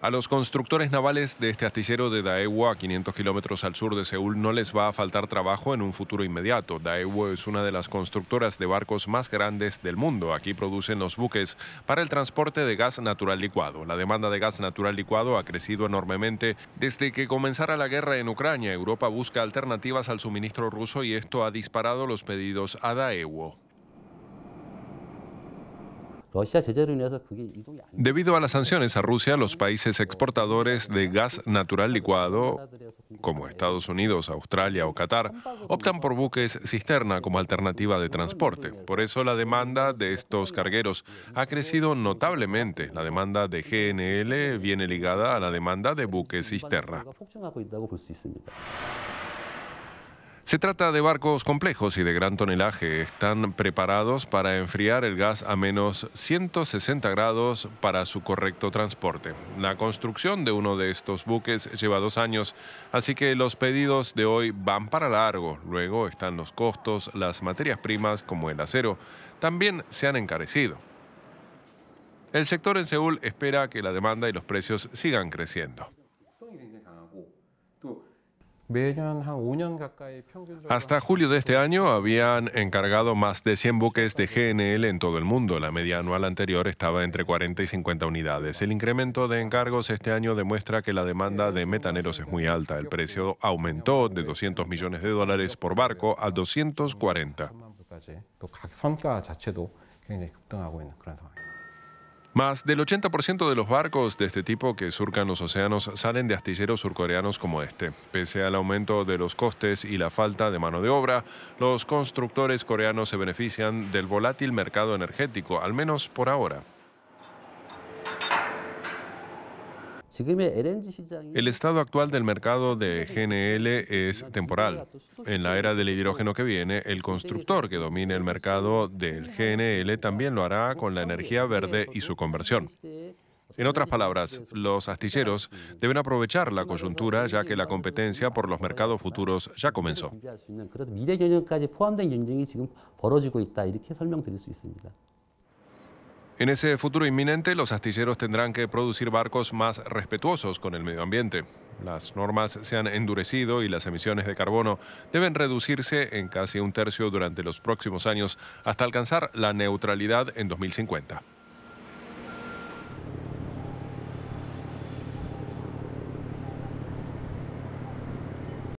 A los constructores navales de este astillero de Daewoo, a 500 kilómetros al sur de Seúl, no les va a faltar trabajo en un futuro inmediato. Daewoo es una de las constructoras de barcos más grandes del mundo. Aquí producen los buques para el transporte de gas natural licuado. La demanda de gas natural licuado ha crecido enormemente desde que comenzara la guerra en Ucrania. Europa busca alternativas al suministro ruso y esto ha disparado los pedidos a Daewoo. Debido a las sanciones a Rusia, los países exportadores de gas natural licuado, como Estados Unidos, Australia o Qatar, optan por buques cisterna como alternativa de transporte. Por eso la demanda de estos cargueros ha crecido notablemente. La demanda de GNL viene ligada a la demanda de buques cisterna. Se trata de barcos complejos y de gran tonelaje. Están preparados para enfriar el gas a menos 160 grados para su correcto transporte. La construcción de uno de estos buques lleva dos años, así que los pedidos de hoy van para largo. Luego están los costos, las materias primas como el acero. También se han encarecido. El sector en Seúl espera que la demanda y los precios sigan creciendo. Hasta julio de este año habían encargado más de 100 buques de GNL en todo el mundo. La media anual anterior estaba entre 40 y 50 unidades. El incremento de encargos este año demuestra que la demanda de metaneros es muy alta. El precio aumentó de 200 millones de dólares por barco a 240. Más del 80% de los barcos de este tipo que surcan los océanos salen de astilleros surcoreanos como este. Pese al aumento de los costes y la falta de mano de obra, los constructores coreanos se benefician del volátil mercado energético, al menos por ahora. El estado actual del mercado de GNL es temporal. En la era del hidrógeno que viene, el constructor que domine el mercado del GNL también lo hará con la energía verde y su conversión. En otras palabras, los astilleros deben aprovechar la coyuntura ya que la competencia por los mercados futuros ya comenzó. En ese futuro inminente, los astilleros tendrán que producir barcos más respetuosos con el medio ambiente. Las normas se han endurecido y las emisiones de carbono deben reducirse en casi un tercio durante los próximos años hasta alcanzar la neutralidad en 2050.